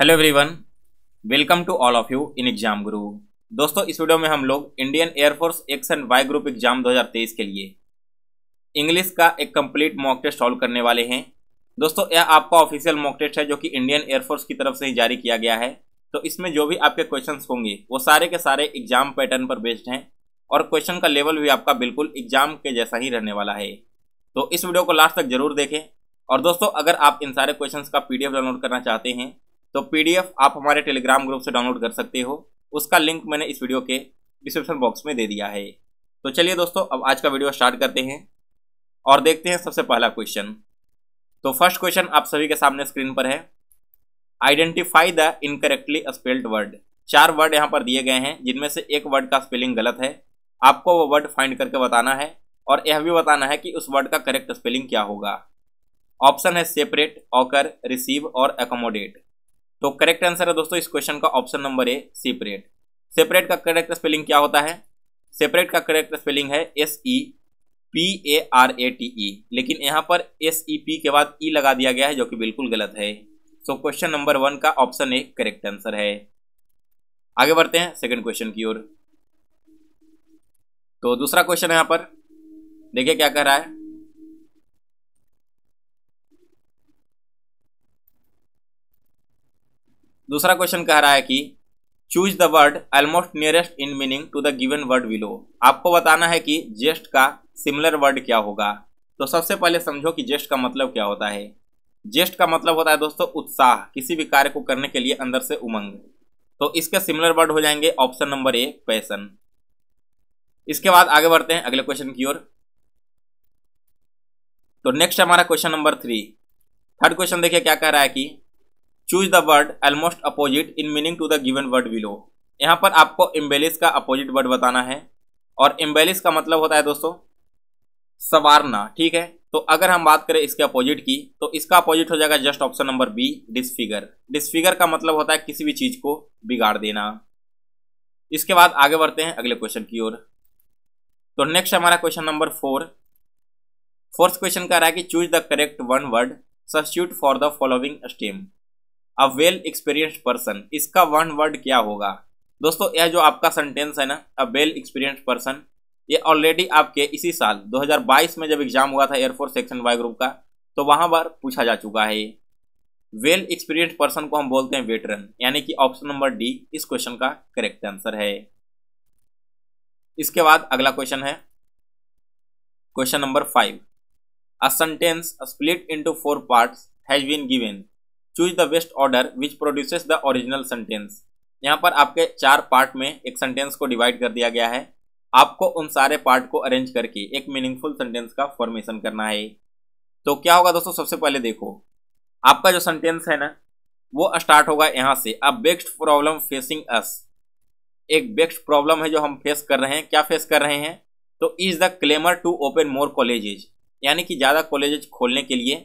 hello everyone welcome to all of you in exam Guru दोस्तों इस वीडियो में हम लोग Indian air force X and Y group exam 2023 के लिए इंग्लिश का एक कंप्लीट मॉक टेस्ट सॉल्व करने वाले हैं दोस्तों यह आपका ऑफिशियल मॉक टेस्ट है जो कि इंडियन एयरफोर्स की तरफ से ही जारी किया गया है तो इसमें जो भी आपके क्वेश्चन होंगे वो सारे के सारे एग्जाम पैटर्न पर बेस्ड हैं और क्वेश्चन का लेवल भी आपका बिल्कुल एग्जाम के जैसा ही रहने वाला है तो इस वीडियो को लास्ट तक जरूर देखें और दोस्तों अगर आप इन सारे क्वेश्चंस का पीडीएफ डाउनलोड करना चाहते हैं तो पीडीएफ आप हमारे टेलीग्राम ग्रुप से डाउनलोड कर सकते हो उसका लिंक मैंने इस वीडियो के डिस्क्रिप्शन बॉक्स में दे दिया है तो चलिए दोस्तों अब आज का वीडियो स्टार्ट करते हैं और देखते हैं सबसे पहला क्वेश्चन तो फर्स्ट क्वेश्चन आप सभी के सामने स्क्रीन पर है identify the incorrectly spelled word चार वर्ड यहाँ पर दिए गए हैं जिनमें से एक वर्ड का स्पेलिंग गलत है आपको वो वर्ड फाइंड करके बताना है और यह भी बताना है कि उस वर्ड का करेक्ट स्पेलिंग क्या होगा ऑप्शन है सेपरेट ऑकर रिसीव और एकोमोडेट तो करेक्ट आंसर है दोस्तों इस क्वेश्चन का option number A separate separate का करेक्ट स्पेलिंग क्या होता है सेपरेट का करेक्ट स्पेलिंग है S E P A R A T E लेकिन यहाँ पर एस ई पी के बाद ई e लगा दिया गया है जो कि बिल्कुल गलत है सो क्वेश्चन नंबर वन का ऑप्शन ए करेक्ट आंसर है आगे बढ़ते हैं सेकेंड क्वेश्चन की ओर तो दूसरा क्वेश्चन यहाँ पर देखिए क्या कह रहा है दूसरा क्वेश्चन कह रहा है कि choose the word almost nearest in meaning to the given word below आपको बताना है कि जेस्ट का सिमिलर वर्ड क्या होगा तो सबसे पहले समझो कि जेस्ट का मतलब क्या होता है जेस्ट का मतलब होता है दोस्तों उत्साह किसी भी कार्य को करने के लिए अंदर से उमंग तो इसके सिमिलर वर्ड हो जाएंगे ऑप्शन नंबर ए पैसन इसके बाद आगे बढ़ते हैं अगले क्वेश्चन की ओर तो नेक्स्ट हमारा question number three third question देखिए क्या कह रहा है कि choose the word almost opposite in meaning to the given word below यहाँ पर आपको एम्बेलिस का अपोजिट वर्ड बताना है और एम्बेलिस का मतलब होता है दोस्तों सवारना ठीक है तो अगर हम बात करें इसके अपोजिट की तो इसका अपोजिट हो जाएगा just option number B disfigure disfigure का मतलब होता है किसी भी चीज को बिगाड़ देना इसके बाद आगे बढ़ते हैं अगले क्वेश्चन की ओर तो नेक्स्ट हमारा question number four fourth question कह रहा है कि choose the correct one word substitute for the following stem a well experienced person इसका वन वर्ड क्या होगा दोस्तों यह जो आपका सेंटेंस है ना अ वेल एक्सपीरियंस्ड पर्सन ये ऑलरेडी आपके इसी साल 2022 में जब एग्जाम हुआ था एयरफोर्स सेक्शन वाई ग्रुप का तो वहां पर पूछा जा चुका है ये वेल एक्सपीरियंस पर्सन को हम बोलते हैं वेटरन यानी कि ऑप्शन नंबर डी इस क्वेश्चन का करेक्ट आंसर है इसके बाद अगला क्वेश्चन है question number five a sentence split into four parts has been given choose the best order which produces the original sentence यहाँ पर आपके चार पार्ट में एक सेंटेंस को डिवाइड कर दिया गया है आपको उन सारे पार्ट को अरेंज करके एक मीनिंगफुल सेंटेंस का फॉर्मेशन करना है तो क्या होगा दोस्तों सबसे पहले देखो आपका जो सेंटेंस है ना वो स्टार्ट होगा यहाँ से अब बेस्ट प्रॉब्लम फेसिंग अस एक बेस्ट प्रॉब्लम है जो हम फेस कर रहे हैं क्या फेस कर रहे हैं तो is the clamour to open more colleges यानी कि ज़्यादा कॉलेजेज खोलने के लिए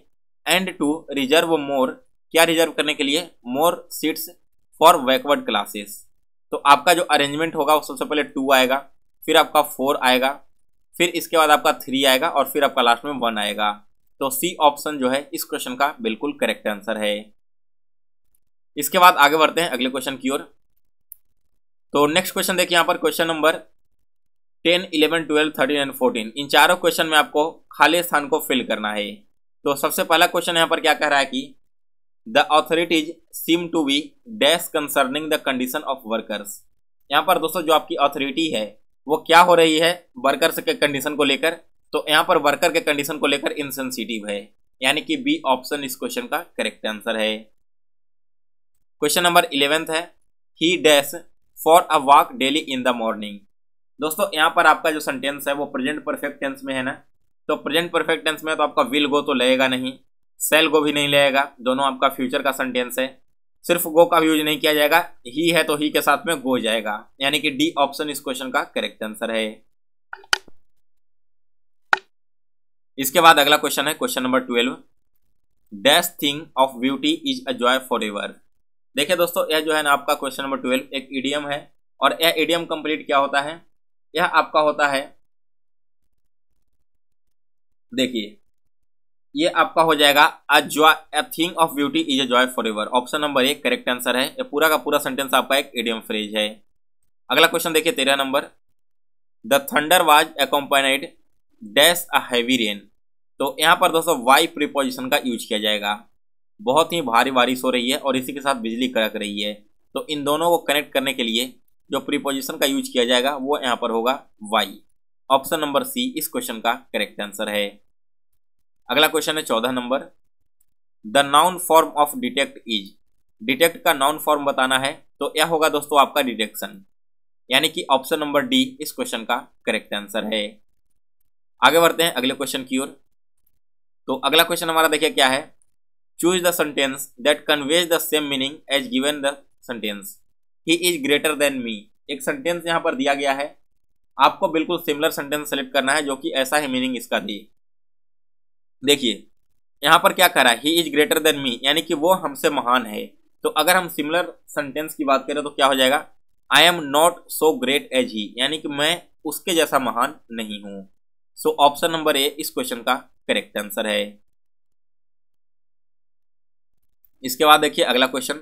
एंड टू रिजर्व मोर क्या रिजर्व करने के लिए more seats for backward classes तो आपका जो अरेंजमेंट होगा वो सबसे पहले टू आएगा फिर आपका फोर आएगा फिर इसके बाद आपका थ्री आएगा और फिर आपका लास्ट में वन आएगा तो सी ऑप्शन जो है इस क्वेश्चन का बिल्कुल करेक्ट आंसर है इसके बाद आगे बढ़ते हैं अगले क्वेश्चन की ओर तो नेक्स्ट क्वेश्चन देखिए यहाँ पर question number ten eleven twelve thirteen and fourteen इन चारों क्वेश्चन में आपको खाली स्थान को फिल करना है तो सबसे पहला क्वेश्चन यहाँ पर क्या कह रहा है कि the authorities seem to be dash concerning the condition of workers यहाँ पर दोस्तों जो आपकी अथॉरिटी है वो क्या हो रही है वर्कर्स के कंडीशन को लेकर तो यहाँ पर वर्कर के कंडीशन को लेकर इनसेंसिटिव है यानी कि बी ऑप्शन इस क्वेश्चन का करेक्ट आंसर है क्वेश्चन नंबर इलेवेंथ है he dash for a walk daily in the morning दोस्तों यहाँ पर आपका जो सेंटेंस है वो प्रेजेंट परफेक्ट टेंस में है ना तो प्रेजेंट परफेक्ट टेंस में तो आपका विल गो तो लगेगा नहीं सेल को भी नहीं लेगा दोनों आपका फ्यूचर का सेंटेंस है सिर्फ गो का भी यूज नहीं किया जाएगा ही है तो ही के साथ में गो जाएगा यानी कि डी ऑप्शन इस क्वेश्चन का करेक्ट आंसर है इसके बाद अगला क्वेश्चन है question number twelve dash thing of beauty is a joy for ever देखिये दोस्तों यह जो है ना आपका क्वेश्चन नंबर ट्वेल्व एक ईडीएम है और यह ईडीएम कंप्लीट क्या होता है यह आपका होता है देखिए ये आपका हो जाएगा a joy a thing of beauty is a joy for ever option number एक करेक्ट आंसर है ये पूरा का पूरा सेंटेंस आपका एक एडियम फ्रेज है अगला क्वेश्चन देखिए तेरह number the thunder was accompanied dash a heavy rain तो यहाँ पर दोस्तों वाई प्रिपोजिशन का यूज किया जाएगा बहुत ही भारी बारिश हो रही है और इसी के साथ बिजली कड़क रही है तो इन दोनों को कनेक्ट करने के लिए जो प्रीपोजिशन का यूज किया जाएगा वो यहाँ पर होगा वाई ऑप्शन नंबर सी इस क्वेश्चन का करेक्ट आंसर है अगला क्वेश्चन है चौदह number the noun form of detect is detect का नाउन फॉर्म बताना है तो यह होगा दोस्तों आपका डिटेक्शन यानी कि ऑप्शन नंबर डी इस क्वेश्चन का करेक्ट आंसर है आगे बढ़ते हैं अगले क्वेश्चन की ओर तो अगला क्वेश्चन हमारा देखिए क्या है choose the sentence that conveys the same meaning as given the sentence he is greater than me एक सेंटेंस यहाँ पर दिया गया है आपको बिल्कुल सिमिलर सेंटेंस सेलेक्ट करना है जो कि ऐसा ही मीनिंग इसका दी देखिए यहाँ पर क्या करा he is greater than me यानी कि वो हमसे महान है तो अगर हम सिमिलर सेंटेंस की बात करें तो क्या हो जाएगा I am not so great as he यानी कि मैं उसके जैसा महान नहीं हूँ सो ऑप्शन नंबर ए इस क्वेश्चन का करेक्ट आंसर है इसके बाद देखिए अगला क्वेश्चन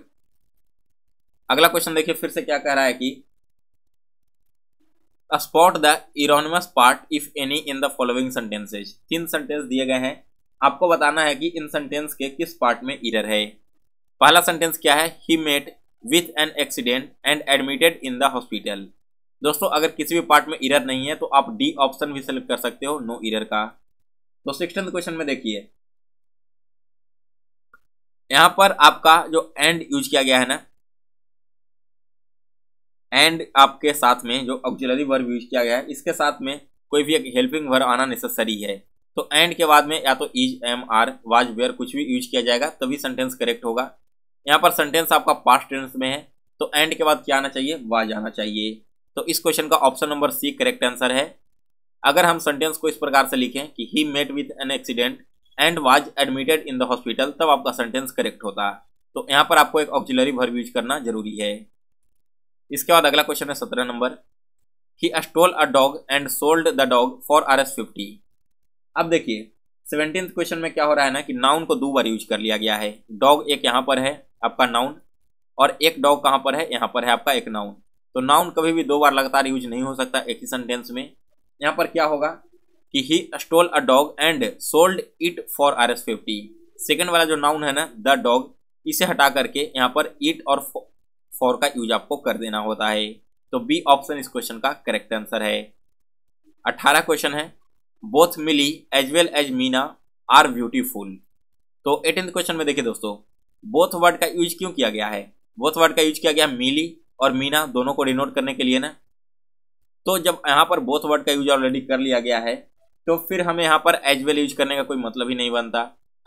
अगला क्वेश्चन देखिए फिर से क्या कह रहा है कि spot the erroneous part if any in the following sentences तीन सेंटेंस दिए गए हैं आपको बताना है कि इन सेंटेंस के किस पार्ट में इरर है पहला सेंटेंस क्या है he met with an accident and admitted in the hospital दोस्तों अगर किसी भी पार्ट में इरर नहीं है तो आप डी ऑप्शन भी सेलेक्ट कर सकते हो नो इरर का तो सिक्सटेंथ क्वेश्चन में देखिए यहां पर आपका जो एंड यूज किया गया है ना एंड आपके साथ में जो ऑक्जिलरी वर्ब यूज किया गया है इसके साथ में कोई भी एक हेल्पिंग वर्ब आना नेसेसरी है तो एंड के बाद में या तो is am are was were कुछ भी यूज किया जाएगा तभी सेंटेंस करेक्ट होगा यहाँ पर सेंटेंस आपका पास्ट टेंस में है तो एंड के बाद क्या आना चाहिए वाज आना चाहिए तो इस क्वेश्चन का option number C correct answer है अगर हम सेंटेंस को इस प्रकार से लिखें कि he met with an accident and was admitted in the hospital तब आपका सेंटेंस करेक्ट होता तो यहाँ पर आपको एक ऑक्सिलरी वर्ब यूज करना जरूरी है इसके बाद अगला क्वेश्चन है सत्रह number he stole a dog and sold the dog for R S fifty अब देखिए सेवनटीन क्वेश्चन में क्या हो रहा है ना कि नाउन को दो बार यूज कर लिया गया है डॉग एक यहाँ पर है आपका नाउन और एक डॉग कहाँ पर है यहाँ पर है आपका एक नाउन तो नाउन कभी भी दो बार लगातार यूज नहीं हो सकता एक ही सेंटेंस में यहाँ पर क्या होगा कि he stole a dog and sold it for R S fifty second वाला जो नाउन है ना द डॉग इसे हटा करके यहाँ पर इट और फॉर का यूज आपको कर देना होता है तो बी ऑप्शन इस क्वेश्चन का करेक्ट आंसर है अट्ठारह क्वेश्चन है both Mili as well as Meena are beautiful तो एटेंथ क्वेश्चन में देखिए दोस्तों बोथ वर्ड का यूज क्यों किया गया है बोथ वर्ड का यूज किया गया मिली और मीना दोनों को डिनोट करने के लिए ना तो जब यहाँ पर बोथ वर्ड का यूज ऑलरेडी कर लिया गया है तो फिर हमें यहाँ पर एज वेल यूज करने का कोई मतलब ही नहीं बनता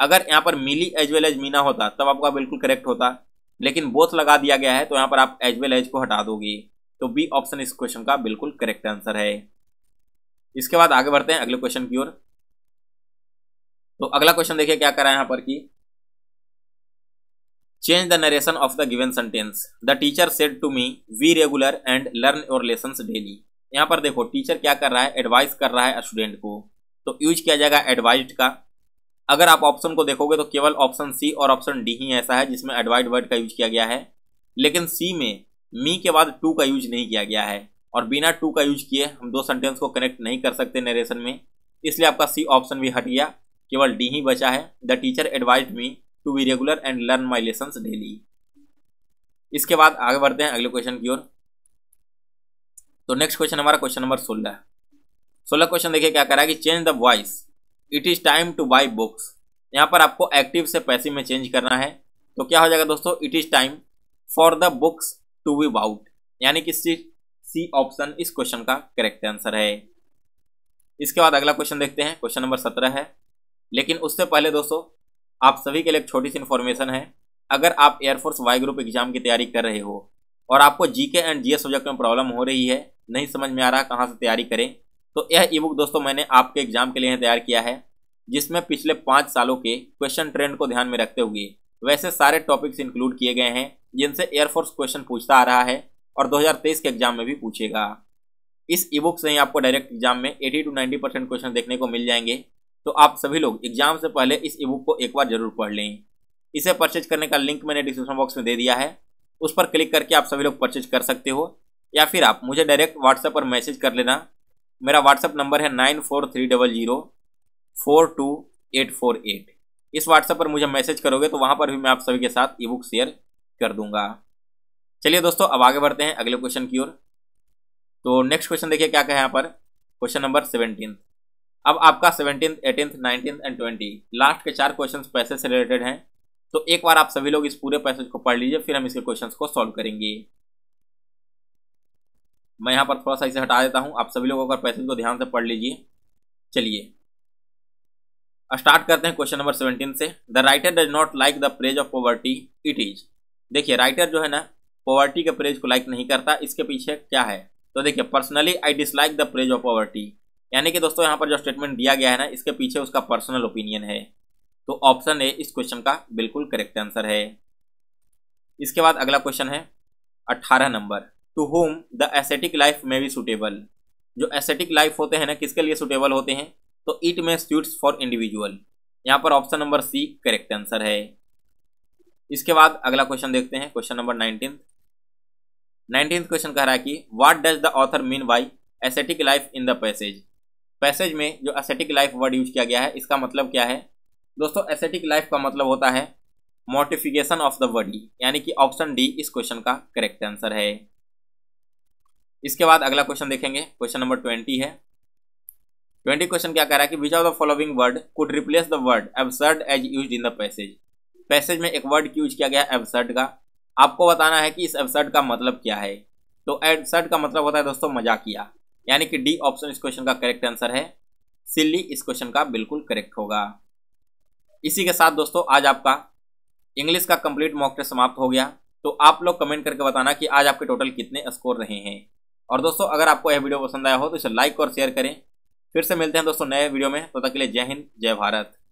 अगर यहाँ पर Mili as well as Meena होता तब आपका बिल्कुल करेक्ट होता लेकिन बोथ लगा दिया गया है तो यहाँ पर आप एज वेल एज को हटा दोगे तो बी ऑप्शन इस क्वेश्चन का बिल्कुल करेक्ट आंसर है इसके बाद आगे बढ़ते हैं अगले क्वेश्चन की ओर तो अगला क्वेश्चन देखिए क्या करा है यहां पर कि change the narration of the given sentence the teacher said to me we regular and learn your lesson daily यहां पर देखो टीचर क्या कर रहा है एडवाइस कर रहा है स्टूडेंट को तो यूज किया जाएगा एडवाइज का अगर आप ऑप्शन को देखोगे तो केवल ऑप्शन सी और ऑप्शन डी ही ऐसा है जिसमें एडवाइड वर्ड का यूज किया गया है लेकिन सी में मी के बाद टू का यूज नहीं किया गया है और बिना टू का यूज किए हम दो सेंटेंस को कनेक्ट नहीं कर सकते नरेशन में इसलिए आपका सी ऑप्शन भी हट गया केवल डी ही बचा है the teacher advise me to be regular and learn my lesson daily इसके बाद आगे बढ़ते हैं अगले क्वेश्चन की ओर तो नेक्स्ट क्वेश्चन हमारा क्वेश्चन नंबर सोलह सोलह क्वेश्चन देखिए क्या करा कि change the voice it is time to buy books यहाँ पर आपको एक्टिव से पैसे में चेंज करना है तो क्या हो जाएगा दोस्तों it is time for the books to be bought यानी कि सी ऑप्शन इस क्वेश्चन का करेक्ट आंसर है इसके बाद अगला क्वेश्चन देखते हैं क्वेश्चन नंबर सत्रह है लेकिन उससे पहले दोस्तों आप सभी के लिए एक छोटी सी इन्फॉर्मेशन है अगर आप एयरफोर्स वाई ग्रुप एग्जाम की तैयारी कर रहे हो और आपको जीके एंड जीएस सब्जेक्ट में प्रॉब्लम हो रही है नहीं समझ में आ रहा कहाँ से तैयारी करें तो यह ई बुक दोस्तों मैंने आपके एग्जाम के लिए तैयार किया है जिसमें पिछले पाँच सालों के क्वेश्चन ट्रेंड को ध्यान में रखते हुए वैसे सारे टॉपिक्स इंक्लूड किए गए हैं जिनसे एयरफोर्स क्वेश्चन पूछता आ रहा है और 2023 के एग्जाम में भी पूछेगा इस ई बुक से ही आपको डायरेक्ट एग्जाम में 80 टू 90 परसेंट क्वेश्चन देखने को मिल जाएंगे तो आप सभी लोग एग्जाम से पहले इस ई बुक को एक बार जरूर पढ़ लें इसे परचेज करने का लिंक मैंने डिस्क्रिप्शन बॉक्स में दे दिया है उस पर क्लिक करके आप सभी लोग परचेज कर सकते हो या फिर आप मुझे डायरेक्ट व्हाट्सएप पर मैसेज कर लेना मेरा व्हाट्सएप नंबर है nine four three double zero four two eight four eight इस व्हाट्सएप पर मुझे मैसेज करोगे तो वहाँ पर भी मैं आप सभी के साथ ई बुक शेयर कर दूंगा चलिए दोस्तों अब आगे बढ़ते हैं अगले क्वेश्चन की ओर तो नेक्स्ट क्वेश्चन देखिए क्या कहें यहाँ पर क्वेश्चन नंबर सेवनटीन अब आपका seventeen eighteen nineteen and twenty last के चार क्वेश्चन पैसे से रिलेटेड हैं तो एक बार आप सभी लोग इस पूरे पैसेज को पढ़ लीजिए फिर हम इसके क्वेश्चन को सॉल्व करेंगे मैं यहाँ पर थोड़ा सा इसे हटा देता हूँ आप सभी लोग अगर पैसेज को ध्यान से पढ़ लीजिए चलिए स्टार्ट करते हैं क्वेश्चन नंबर सेवनटीन से the writer does not like the praise of poverty it is देखिए राइटर जो है ना पॉवर्टी के प्रेज को लाइक नहीं करता इसके पीछे क्या है तो देखिए personally I dislike the praise of poverty यानी कि दोस्तों यहाँ पर जो स्टेटमेंट दिया गया है ना इसके पीछे उसका पर्सनल ओपिनियन है तो ऑप्शन ए इस क्वेश्चन का बिल्कुल करेक्ट आंसर है इसके बाद अगला क्वेश्चन है अट्ठारह number to whom the ascetic life में भी सुटेबल जो एसेटिक लाइफ होते हैं ना किसके लिए सुटेबल होते हैं तो इट में स्ट्यूट्स फॉर इंडिविजुअल यहाँ पर option number C correct answer है इसके बाद अगला क्वेश्चन देखते हैं question number nineteen nineteen question कह रहा है कि what does the author mean by ascetic life in the passage passage में जो एसेटिक लाइफ वर्ड यूज किया गया है इसका मतलब क्या है दोस्तों एसेटिक लाइफ का मतलब होता है मोटिफिकेशन ऑफ द बॉडी यानी कि ऑप्शन डी इस क्वेश्चन का करेक्ट आंसर है इसके बाद अगला क्वेश्चन देखेंगे क्वेश्चन नंबर ट्वेंटी है ट्वेंटी क्वेश्चन क्या कह रहा है कि which are the following word could replace the word absurd as use in the passage passage में एक वर्ड यूज किया गया एबसर्ड का आपको बताना है कि इस एब्सर्ड का मतलब क्या है तो एडसर्ट का मतलब होता है दोस्तों मजाकिया यानी कि डी ऑप्शन इस क्वेश्चन का करेक्ट आंसर है सिल्ली इस क्वेश्चन का बिल्कुल करेक्ट होगा इसी के साथ दोस्तों आज आपका इंग्लिश का कंप्लीट मॉक टेस्ट समाप्त हो गया तो आप लोग कमेंट करके बताना कि आज आपके टोटल कितने स्कोर रहे हैं और दोस्तों अगर आपको यह वीडियो पसंद आया हो तो इसे लाइक और शेयर करें फिर से मिलते हैं दोस्तों नए वीडियो में तो तक के लिए जय हिंद जय भारत